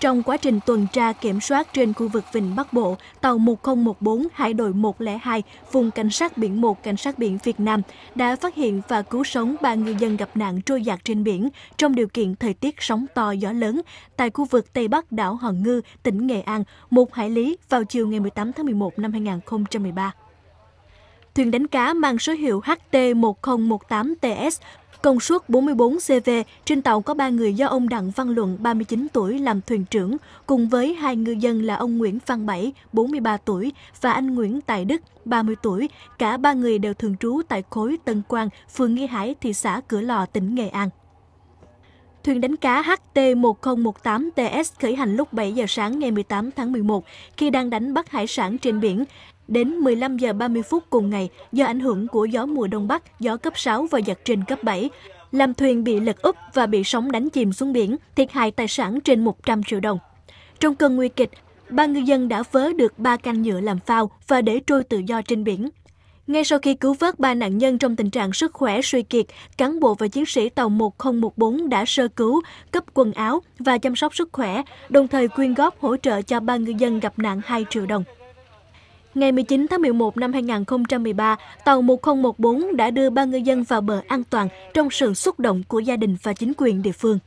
Trong quá trình tuần tra kiểm soát trên khu vực Vịnh Bắc Bộ, tàu 1014 Hải đội 102, vùng Cảnh sát biển 1 Cảnh sát biển Việt Nam đã phát hiện và cứu sống ba ngư dân gặp nạn trôi giặt trên biển trong điều kiện thời tiết sóng to gió lớn tại khu vực Tây Bắc đảo Hòn Ngư, tỉnh Nghệ An, một hải lý vào chiều ngày 18 tháng 11 năm 2013 thuyền đánh cá mang số hiệu HT1018TS, công suất 44 CV, trên tàu có 3 người do ông Đặng Văn Luận, 39 tuổi, làm thuyền trưởng, cùng với hai ngư dân là ông Nguyễn Văn Bảy, 43 tuổi, và anh Nguyễn Tài Đức, 30 tuổi. Cả ba người đều thường trú tại khối Tân Quang, phường Nghi Hải, thị xã Cửa Lò, tỉnh Nghệ An. Thuyền đánh cá HT1018TS khởi hành lúc 7 giờ sáng ngày 18 tháng 11 khi đang đánh bắt hải sản trên biển. Đến 15 giờ 30 phút cùng ngày, do ảnh hưởng của gió mùa đông bắc, gió cấp 6 và giật trên cấp 7, làm thuyền bị lật úp và bị sóng đánh chìm xuống biển, thiệt hại tài sản trên 100 triệu đồng. Trong cơn nguy kịch, ba ngư dân đã vớ được ba canh nhựa làm phao và để trôi tự do trên biển. Ngay sau khi cứu vớt ba nạn nhân trong tình trạng sức khỏe suy kiệt, cán bộ và chiến sĩ tàu 1014 đã sơ cứu, cấp quần áo và chăm sóc sức khỏe, đồng thời quyên góp hỗ trợ cho ba ngư dân gặp nạn 2 triệu đồng. Ngày 19 tháng 11 năm 2013, tàu 1014 đã đưa ba ngư dân vào bờ an toàn trong sự xúc động của gia đình và chính quyền địa phương.